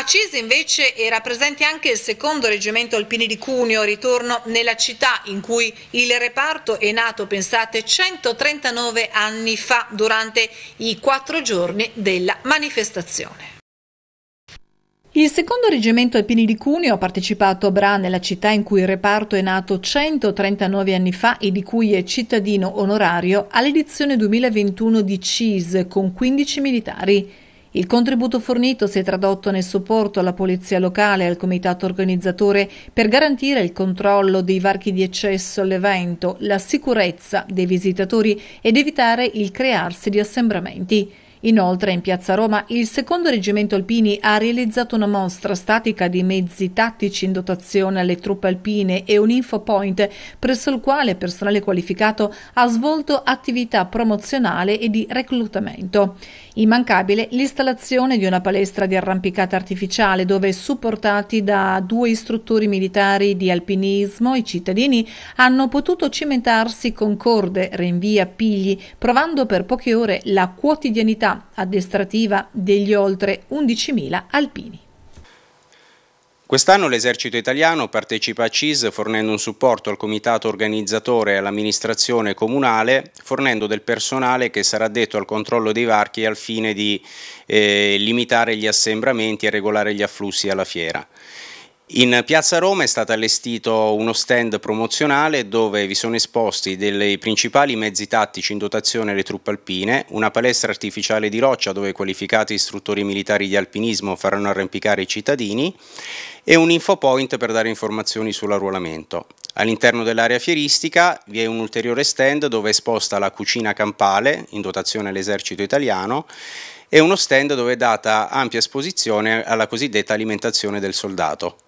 A Cise invece era presente anche il secondo reggimento alpini di Cuneo, ritorno nella città in cui il reparto è nato, pensate, 139 anni fa durante i quattro giorni della manifestazione. Il secondo reggimento alpini di Cuneo ha partecipato a Bra nella città in cui il reparto è nato 139 anni fa e di cui è cittadino onorario all'edizione 2021 di CIS con 15 militari. Il contributo fornito si è tradotto nel supporto alla polizia locale e al comitato organizzatore per garantire il controllo dei varchi di accesso all'evento, la sicurezza dei visitatori ed evitare il crearsi di assembramenti. Inoltre, in piazza Roma, il secondo reggimento alpini ha realizzato una mostra statica di mezzi tattici in dotazione alle truppe alpine e un infopoint presso il quale personale qualificato ha svolto attività promozionale e di reclutamento. Immancabile l'installazione di una palestra di arrampicata artificiale dove, supportati da due istruttori militari di alpinismo, i cittadini hanno potuto cimentarsi con corde, rinvia, pigli, provando per poche ore la quotidianità capacità addestrativa degli oltre 11.000 alpini. Quest'anno l'esercito italiano partecipa a CIS fornendo un supporto al comitato organizzatore e all'amministrazione comunale, fornendo del personale che sarà detto al controllo dei varchi al fine di eh, limitare gli assembramenti e regolare gli afflussi alla fiera. In Piazza Roma è stato allestito uno stand promozionale dove vi sono esposti dei principali mezzi tattici in dotazione alle truppe alpine, una palestra artificiale di roccia dove qualificati istruttori militari di alpinismo faranno arrampicare i cittadini e un infopoint per dare informazioni sull'arruolamento. All'interno dell'area fieristica vi è un ulteriore stand dove è esposta la cucina campale in dotazione all'esercito italiano e uno stand dove è data ampia esposizione alla cosiddetta alimentazione del soldato.